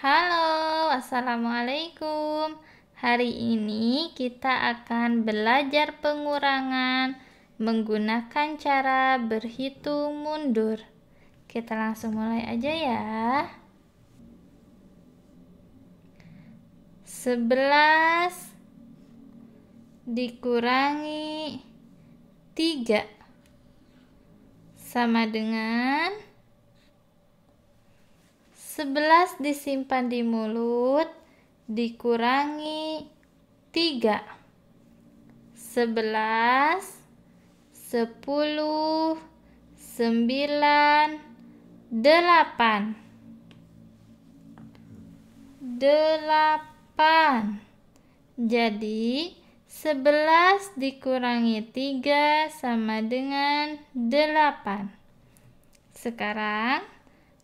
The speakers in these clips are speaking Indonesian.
Halo, Assalamualaikum Hari ini kita akan belajar pengurangan menggunakan cara berhitung mundur Kita langsung mulai aja ya 11 dikurangi 3 sama dengan 11 disimpan di mulut dikurangi 3. 11 10 9 8 8 jadi 11 dikurangi 3 sama dengan 8 sekarang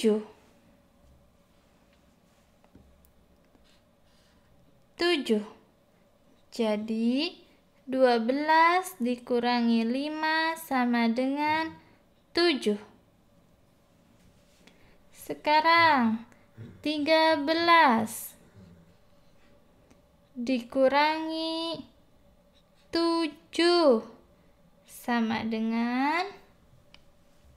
tujuh. Tujuh. Jadi, dua belas dikurangi lima sama dengan tujuh. Sekarang, tiga belas dikurangi tujuh sama dengan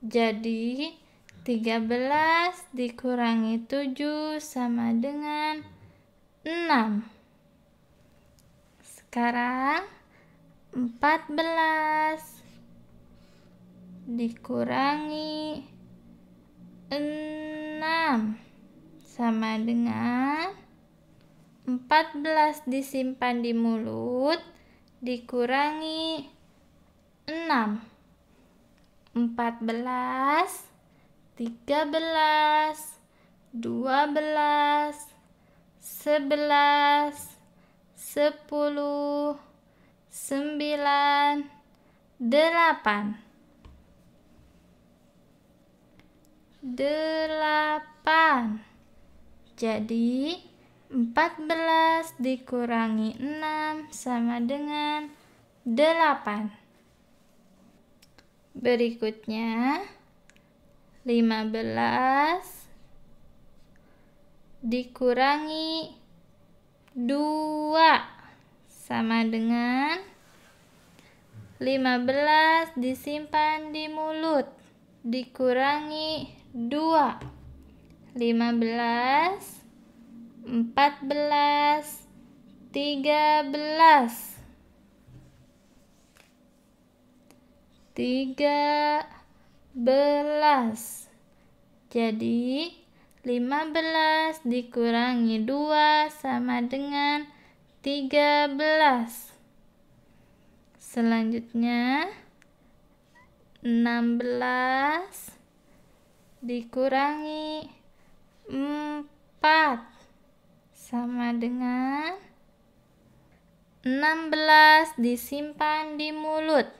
Jadi 13 dikurangi 7 sama dengan 6. Sekarang 14 dikurangi 6 sama dengan 14 disimpan di mulut dikurangi 6 empat belas, tiga belas, dua belas, sebelas, sepuluh, sembilan, delapan, delapan. Jadi, 14 dikurangi 6 sama dengan 8. Berikutnya 15 dikurangi 2 sama dengan 15 disimpan di mulut dikurangi 2 15 14 13 tiga belas. Jadi, lima belas dikurangi dua sama dengan tiga belas Selanjutnya enam belas dikurangi empat sama dengan enam belas disimpan di mulut.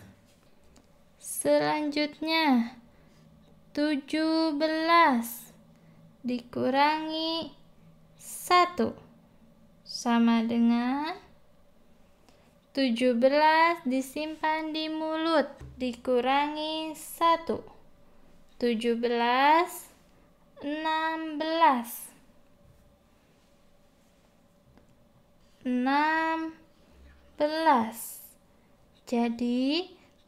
Selanjutnya, 17 dikurangi 1 sama dengan 17 disimpan di mulut dikurangi 1 17 16 16 jadi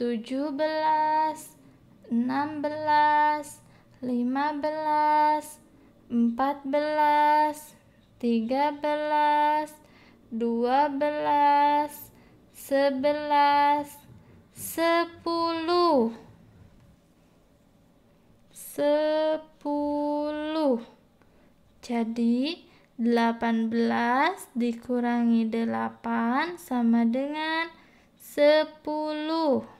tujuh belas, enam belas, lima belas, empat belas, tiga belas, dua belas, sebelas, sepuluh, sepuluh. Jadi, 18 dikurangi 8 sama dengan 10.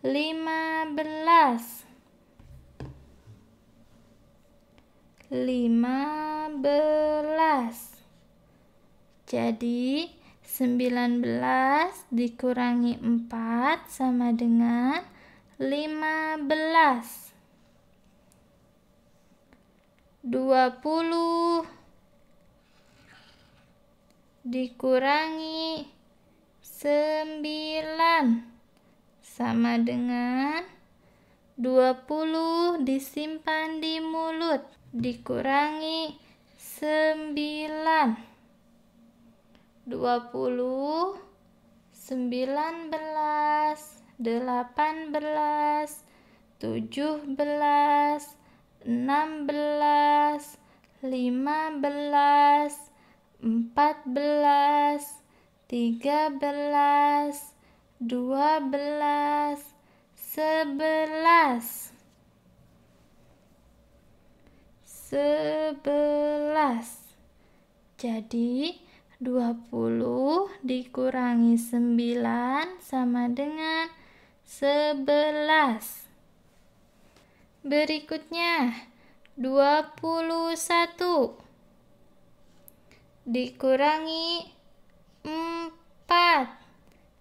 lima belas lima belas jadi sembilan belas dikurangi empat sama dengan lima belas dua puluh dikurangi sembilan sama dengan 20 disimpan di mulut dikurangi 9 20 19 18 17 16 15 14 13 12 dua belas, sebelas, sebelas. Jadi, dua puluh dikurangi sembilan sama dengan sebelas. Berikutnya, dua puluh satu dikurangi empat.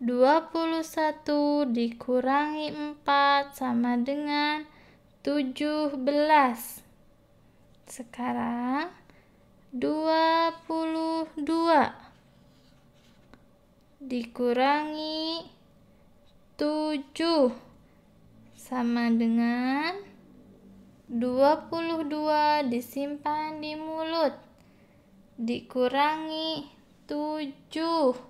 21 dikurangi 4 sama dengan 17. Sekarang 22 dikurangi 7 sama dengan 22 disimpan di mulut dikurangi 7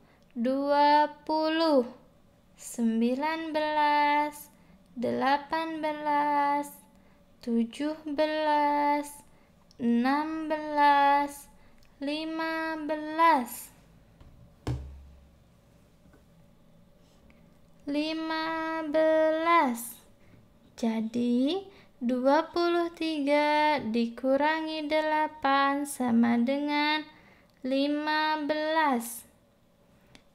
dua puluh sembilan belas delapan belas tujuh belas enam belas lima belas lima belas jadi 23 dikurangi 8 sama dengan 15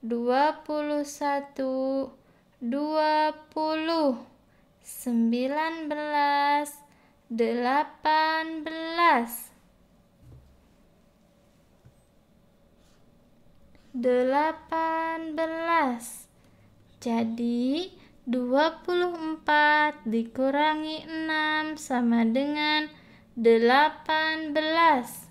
dua puluh satu, dua puluh, Jadi, dua puluh empat dikurangi enam sama dengan delapan belas.